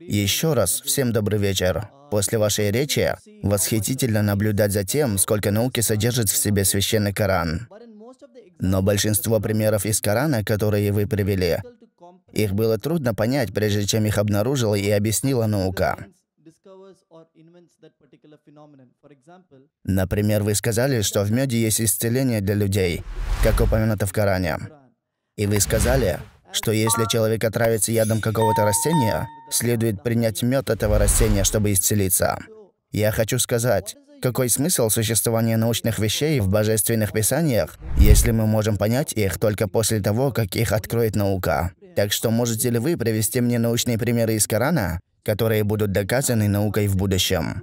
Еще раз всем добрый вечер. После вашей речи восхитительно наблюдать за тем, сколько науки содержит в себе священный Коран. Но большинство примеров из Корана, которые вы привели, их было трудно понять, прежде чем их обнаружила и объяснила наука. Например, вы сказали, что в меде есть исцеление для людей, как упомянуто в Коране. И вы сказали, что если человек отравится ядом какого-то растения, следует принять мед этого растения, чтобы исцелиться. Я хочу сказать, какой смысл существования научных вещей в божественных писаниях, если мы можем понять их только после того, как их откроет наука? Так что можете ли вы привести мне научные примеры из Корана, которые будут доказаны наукой в будущем?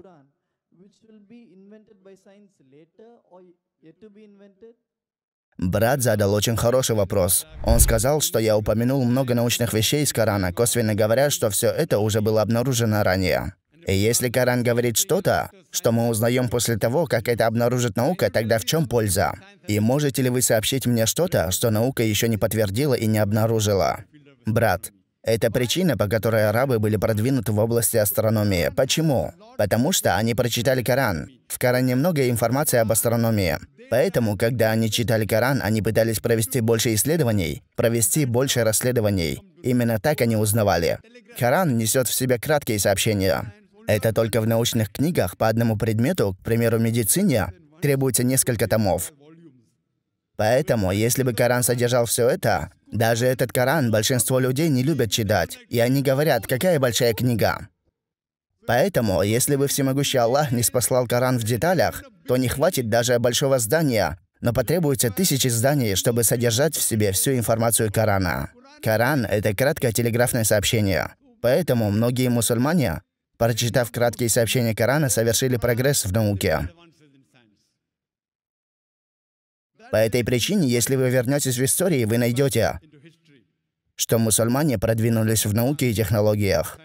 Брат задал очень хороший вопрос. Он сказал, что я упомянул много научных вещей из Корана, косвенно говоря, что все это уже было обнаружено ранее. И если Коран говорит что-то, что мы узнаем после того, как это обнаружит наука, тогда в чем польза? И можете ли вы сообщить мне что-то, что наука еще не подтвердила и не обнаружила? Брат, это причина, по которой арабы были продвинуты в области астрономии. Почему? Потому что они прочитали Коран. В Коране много информации об астрономии. Поэтому, когда они читали Коран, они пытались провести больше исследований, провести больше расследований. Именно так они узнавали. Коран несет в себе краткие сообщения. Это только в научных книгах по одному предмету, к примеру, медицине, требуется несколько томов. Поэтому, если бы Коран содержал все это, даже этот Коран большинство людей не любят читать, и они говорят, какая большая книга. Поэтому, если бы всемогущий Аллах не спаслал Коран в деталях, то не хватит даже большого здания, но потребуется тысячи зданий, чтобы содержать в себе всю информацию Корана. Коран — это краткое телеграфное сообщение. Поэтому многие мусульмане, прочитав краткие сообщения Корана, совершили прогресс в науке. По этой причине, если вы вернетесь в историю, вы найдете, что мусульмане продвинулись в науке и технологиях.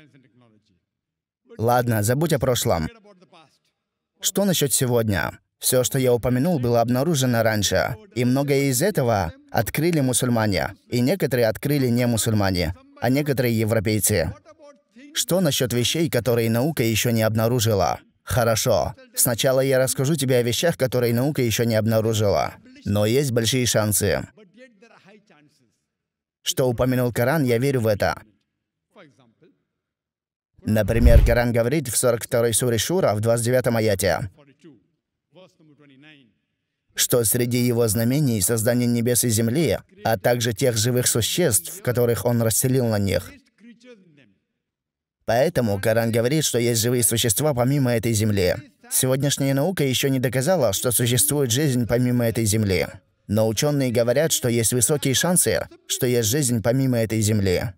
Ладно, забудь о прошлом. Что насчет сегодня? Все, что я упомянул, было обнаружено раньше, и многое из этого открыли мусульмане, и некоторые открыли не мусульмане, а некоторые европейцы. Что насчет вещей, которые наука еще не обнаружила? Хорошо. Сначала я расскажу тебе о вещах, которые наука еще не обнаружила но есть большие шансы. Что упомянул Коран, я верю в это. Например, Коран говорит в 42-й суре Шура, в 29-м аяте, что среди его знамений создание небес и земли, а также тех живых существ, которых он расселил на них. Поэтому Коран говорит, что есть живые существа помимо этой земли. Сегодняшняя наука еще не доказала, что существует жизнь помимо этой Земли. Но ученые говорят, что есть высокие шансы, что есть жизнь помимо этой Земли.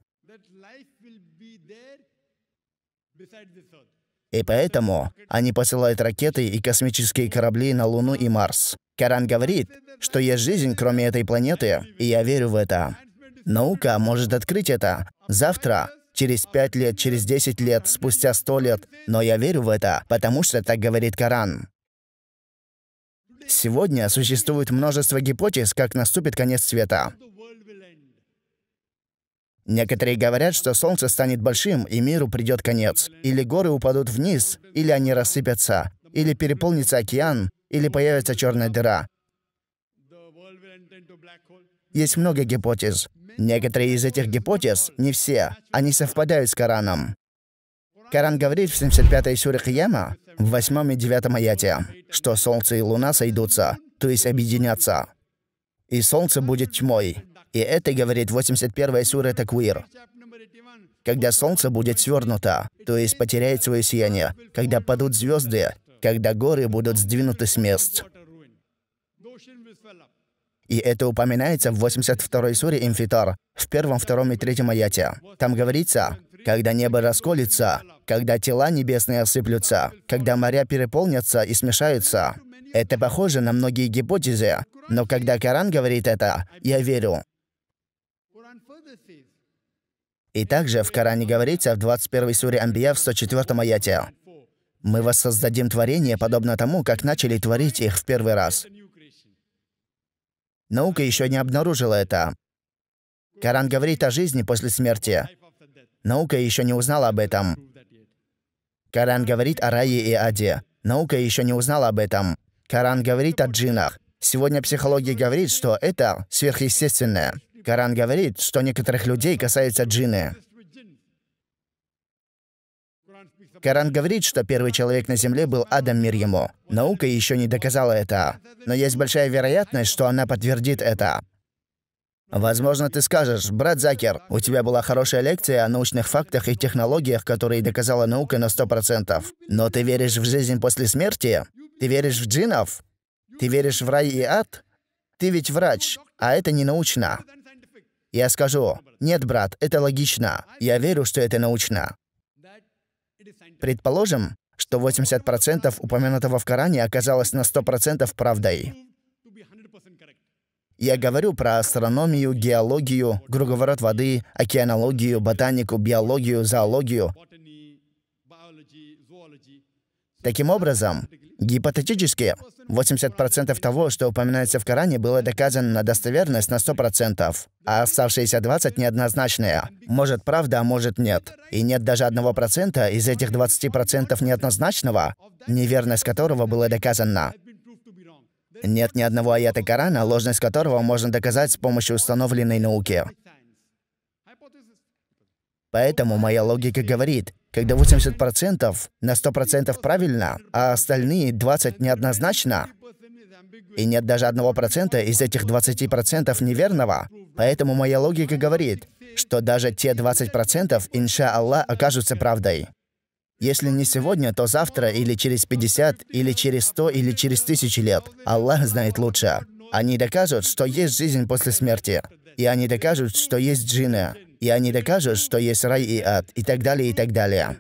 И поэтому они посылают ракеты и космические корабли на Луну и Марс. Коран говорит, что есть жизнь, кроме этой планеты, и я верю в это. Наука может открыть это завтра, через пять лет, через десять лет, спустя сто лет, но я верю в это, потому что так говорит Коран. Сегодня существует множество гипотез, как наступит конец света. Некоторые говорят, что Солнце станет большим, и миру придет конец. Или горы упадут вниз, или они рассыпятся, или переполнится океан, или появится черная дыра. Есть много гипотез. Некоторые из этих гипотез, не все, они совпадают с Кораном. Коран говорит в 75-й суре Хияма, в 8 и 9 аяте, что Солнце и Луна сойдутся, то есть объединятся. И Солнце будет тьмой. И это говорит 81-я сура Таквир. Когда Солнце будет свернуто, то есть потеряет свое сияние, когда падут звезды, когда горы будут сдвинуты с мест. И это упоминается в 82-й суре Имфитар, в первом, втором и третьем аяте. Там говорится, «Когда небо расколется, когда тела небесные осыплются, когда моря переполнятся и смешаются». Это похоже на многие гипотезы, но когда Коран говорит это, я верю. И также в Коране говорится в 21 суре Амбия в 104 аяте. «Мы воссоздадим творение, подобно тому, как начали творить их в первый раз». Наука еще не обнаружила это. Коран говорит о жизни после смерти. Наука еще не узнала об этом. Коран говорит о рае и аде. Наука еще не узнала об этом. Коран говорит о джинах. Сегодня психология говорит, что это сверхъестественное. Коран говорит, что некоторых людей касаются джины. Коран говорит, что первый человек на Земле был Адам мир Наука еще не доказала это, но есть большая вероятность, что она подтвердит это. Возможно, ты скажешь, брат Закер, у тебя была хорошая лекция о научных фактах и технологиях, которые доказала наука на 100%. Но ты веришь в жизнь после смерти? Ты веришь в джинов? Ты веришь в рай и ад? Ты ведь врач, а это не научно. Я скажу, нет, брат, это логично. Я верю, что это научно. Предположим, что 80% упомянутого в Коране оказалось на 100% правдой. Я говорю про астрономию, геологию, круговорот воды, океанологию, ботанику, биологию, зоологию. Таким образом, гипотетически, 80% того, что упоминается в Коране, было доказано на достоверность на 100%, а оставшиеся 20% неоднозначные. Может, правда, а может, нет. И нет даже одного процента из этих 20% неоднозначного, неверность которого была доказана. Нет ни одного аята Корана, ложность которого можно доказать с помощью установленной науки. Поэтому моя логика говорит, когда 80% на 100% правильно, а остальные 20% неоднозначно, и нет даже одного процента из этих 20% неверного, поэтому моя логика говорит, что даже те 20%, инша Аллах, окажутся правдой. Если не сегодня, то завтра или через 50, или через 100, или через тысячи лет. Аллах знает лучше. Они докажут, что есть жизнь после смерти. И они докажут, что есть джинны и они докажут, что есть рай и ад, и так далее, и так далее.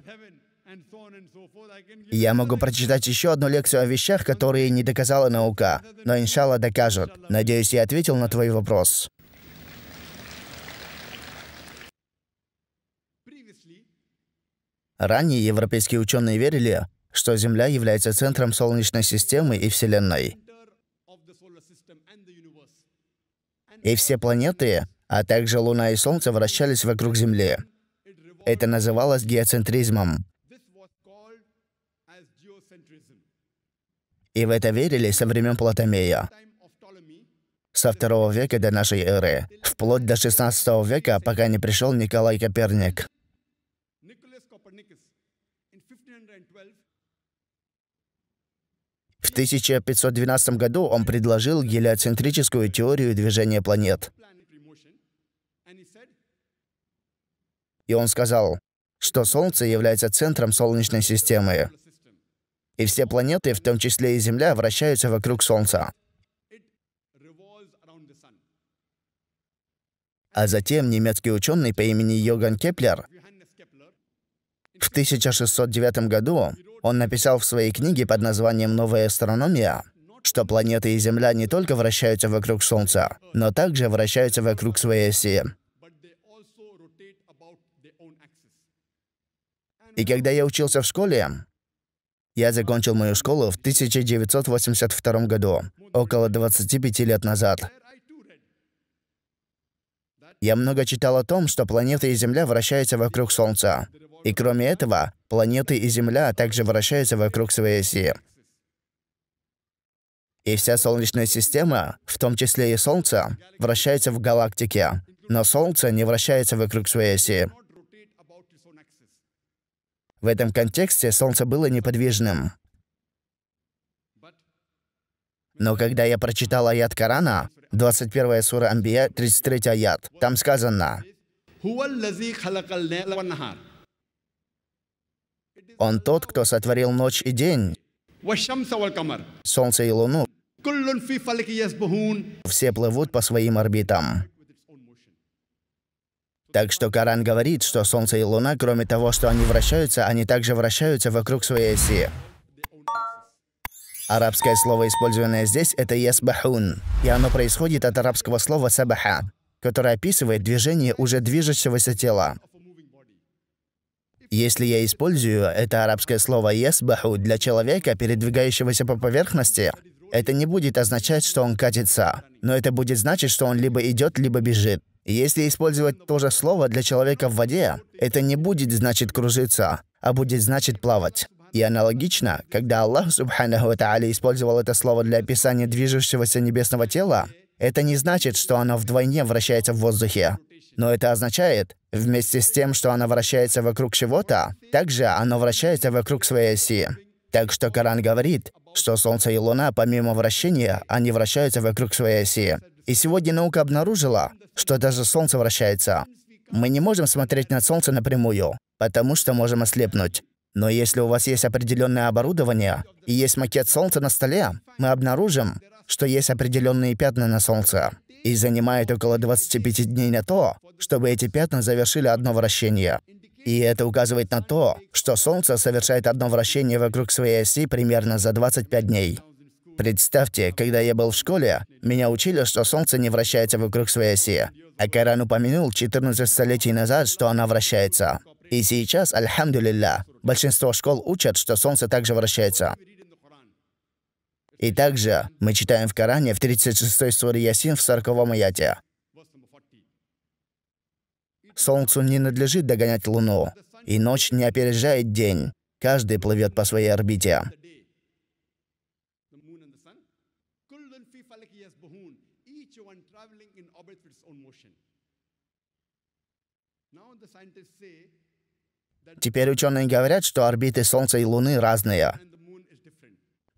Я могу прочитать еще одну лекцию о вещах, которые не доказала наука, но иншалла докажут. Надеюсь, я ответил на твой вопрос. Ранее европейские ученые верили, что Земля является центром Солнечной системы и Вселенной. И все планеты а также Луна и Солнце вращались вокруг Земли. Это называлось геоцентризмом. И в это верили со времен Платомея, со второго века до нашей эры, вплоть до 16 века, пока не пришел Николай Коперник. В 1512 году он предложил гелиоцентрическую теорию движения планет. и он сказал, что Солнце является центром Солнечной системы. И все планеты, в том числе и Земля, вращаются вокруг Солнца. А затем немецкий ученый по имени Йоган Кеплер в 1609 году он написал в своей книге под названием «Новая астрономия», что планеты и Земля не только вращаются вокруг Солнца, но также вращаются вокруг своей оси. И когда я учился в школе, я закончил мою школу в 1982 году, около 25 лет назад. Я много читал о том, что планеты и Земля вращаются вокруг Солнца. И кроме этого, планеты и Земля также вращаются вокруг своей оси. И вся Солнечная система, в том числе и Солнце, вращается в галактике. Но Солнце не вращается вокруг своей оси. В этом контексте Солнце было неподвижным. Но когда я прочитал аят Корана, 21 сура Амбия, 33 аят, там сказано, «Он тот, кто сотворил ночь и день, солнце и луну, все плывут по своим орбитам». Так что Коран говорит, что Солнце и Луна, кроме того, что они вращаются, они также вращаются вокруг своей оси. Арабское слово, использованное здесь, это «ясбахун», и оно происходит от арабского слова «сабаха», которое описывает движение уже движущегося тела. Если я использую это арабское слово «ясбаху» для человека, передвигающегося по поверхности, это не будет означать, что он катится, но это будет значить, что он либо идет, либо бежит. Если использовать то же слово для человека в воде, это не будет значит кружиться, а будет значит плавать. И аналогично, когда Аллах, субханаху Таали, использовал это слово для описания движущегося небесного тела, это не значит, что оно вдвойне вращается в воздухе. Но это означает, вместе с тем, что оно вращается вокруг чего-то, также оно вращается вокруг своей оси. Так что Коран говорит, что Солнце и Луна, помимо вращения, они вращаются вокруг своей оси. И сегодня наука обнаружила, что даже Солнце вращается. Мы не можем смотреть на Солнце напрямую, потому что можем ослепнуть. Но если у вас есть определенное оборудование и есть макет Солнца на столе, мы обнаружим, что есть определенные пятна на Солнце. И занимает около 25 дней на то, чтобы эти пятна завершили одно вращение. И это указывает на то, что Солнце совершает одно вращение вокруг своей оси примерно за 25 дней. Представьте, когда я был в школе, меня учили, что Солнце не вращается вокруг своей оси. А Коран упомянул 14 столетий назад, что она вращается. И сейчас, альхамдулилля, большинство школ учат, что Солнце также вращается. И также мы читаем в Коране в 36-й суре Ясин в 40-м аяте. Солнцу не надлежит догонять Луну, и ночь не опережает день. Каждый плывет по своей орбите. one traveling in orbit with its own motion. Now the scientists say Теперь ученые говорят, что орбиты Солнца и Луны разные.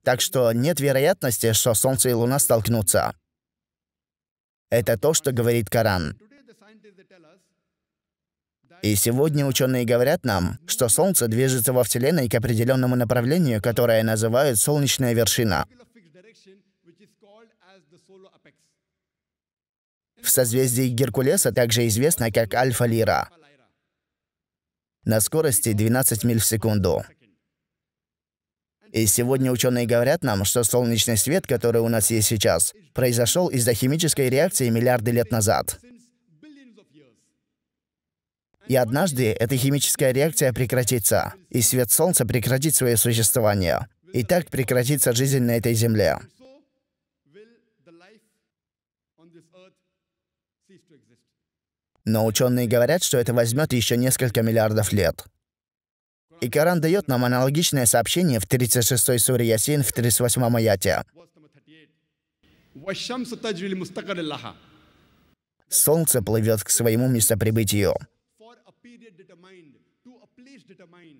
Так что нет вероятности, что Солнце и Луна столкнутся. Это то, что говорит Коран. И сегодня ученые говорят нам, что Солнце движется во Вселенной к определенному направлению, которое называют солнечная вершина. В созвездии Геркулеса также известна как Альфа-Лира. На скорости 12 миль в секунду. И сегодня ученые говорят нам, что солнечный свет, который у нас есть сейчас, произошел из-за химической реакции миллиарды лет назад. И однажды эта химическая реакция прекратится, и свет Солнца прекратит свое существование. И так прекратится жизнь на этой Земле. Но ученые говорят, что это возьмет еще несколько миллиардов лет. И Коран дает нам аналогичное сообщение в 36-й суре Ясин в 38-м аяте. Солнце плывет к своему местоприбытию.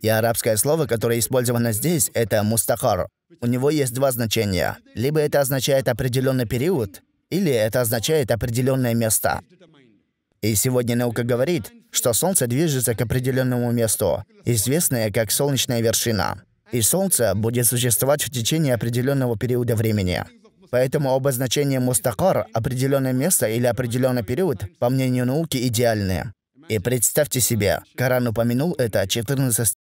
И арабское слово, которое использовано здесь, это «мустахар». У него есть два значения. Либо это означает определенный период, или это означает определенное место. И сегодня наука говорит, что Солнце движется к определенному месту, известное как солнечная вершина. И Солнце будет существовать в течение определенного периода времени. Поэтому обозначение мустакар, определенное место или определенный период, по мнению науки, идеальны. И представьте себе, Коран упомянул это 14